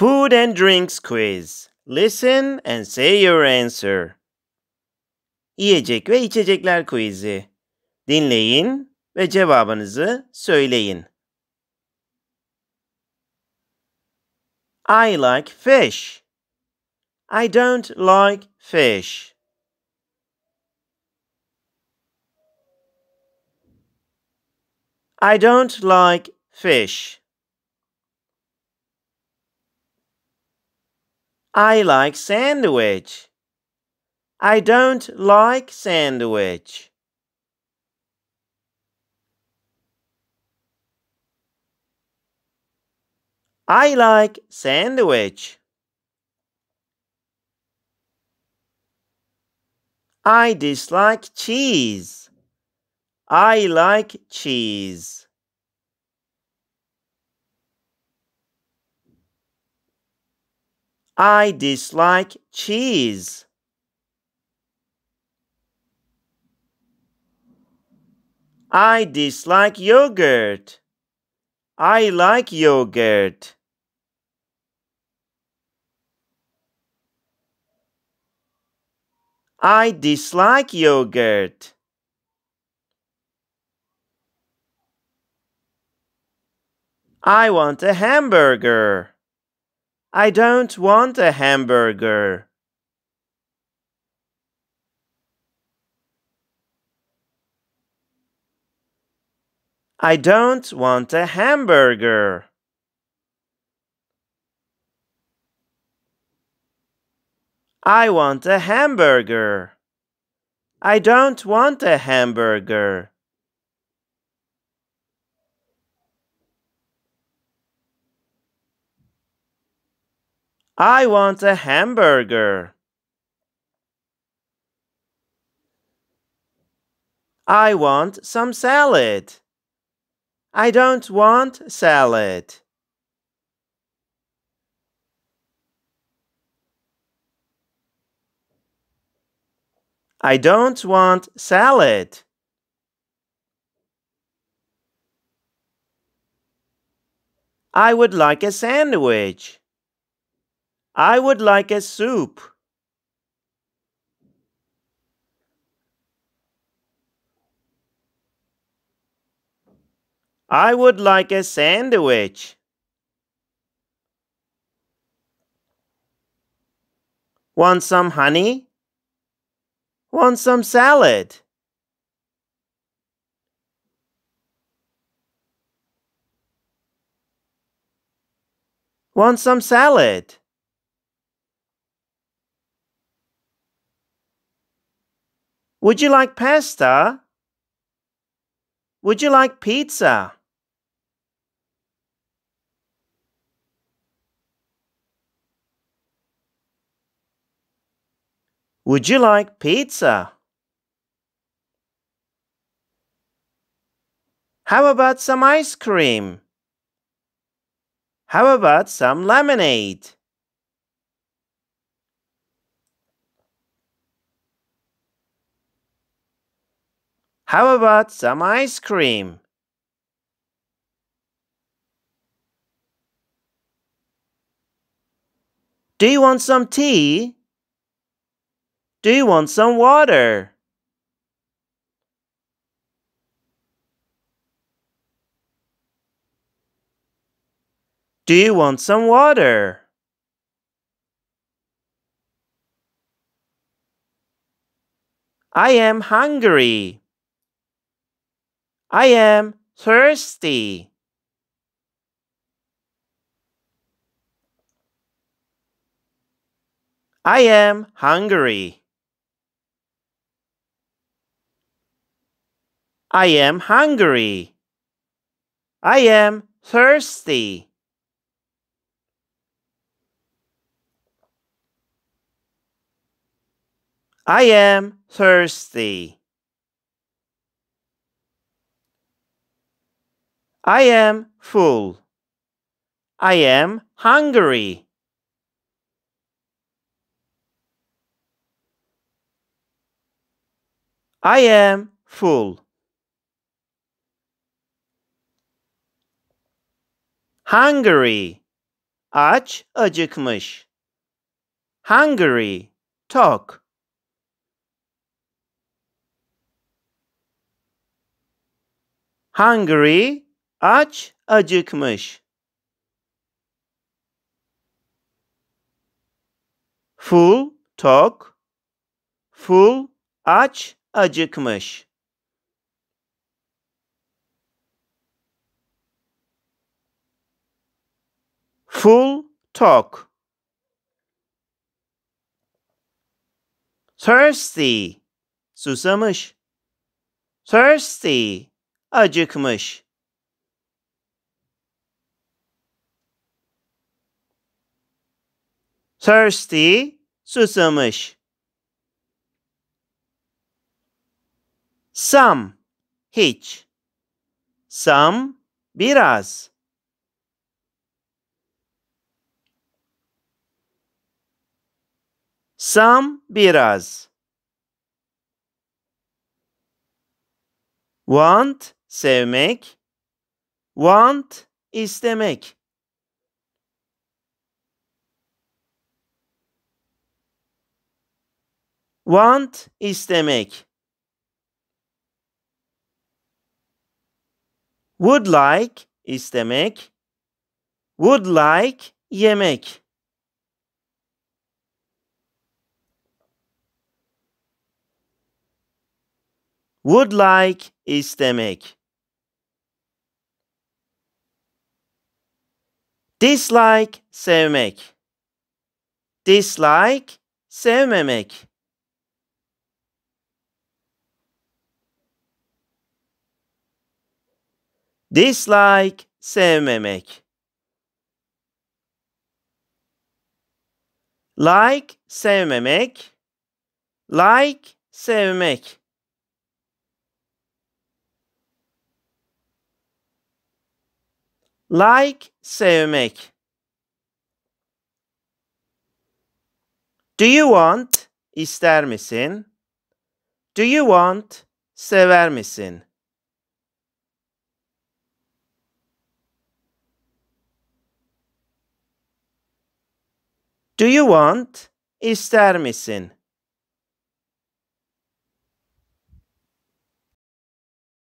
Food and Drinks Quiz. Listen and say your answer. Yiyecek ve içecekler quizi. Dinleyin ve cevabınızı söyleyin. I like fish. I don't like fish. I don't like fish. I like sandwich. I don't like sandwich. I like sandwich. I dislike cheese. I like cheese. I dislike cheese. I dislike yogurt. I like yogurt. I dislike yogurt. I want a hamburger. I don't want a hamburger. I don't want a hamburger. I want a hamburger. I don't want a hamburger. I want a hamburger. I want some salad. I don't want salad. I don't want salad. I would like a sandwich. I would like a soup. I would like a sandwich. Want some honey? Want some salad? Want some salad? Would you like pasta? Would you like pizza? Would you like pizza? How about some ice cream? How about some lemonade? How about some ice cream? Do you want some tea? Do you want some water? Do you want some water? I am hungry. I am thirsty. I am hungry. I am hungry. I am thirsty. I am thirsty. I am full. I am hungry. I am full. Hungry. Aç acıkmış. Hungry. Tok. Hungry. Aç acıkmış. Full tok. Full aç acıkmış. Full tok. Thirsty. Susamış. Thirsty. Acıkmış. Thirsty, susamış. Some, hiç. Some, biraz. Some, biraz. Want, sevmek. Want, istemek. Want istemek. Would like istemek. Would like yemek. Would like istemek. Dislike sevmek. Dislike sevmemek. Dislike sevmemek. Like sevmemek. Like sevmek. Like sevmek. Do you want ister misin? Do you want sever misin? Do you want? İster misin?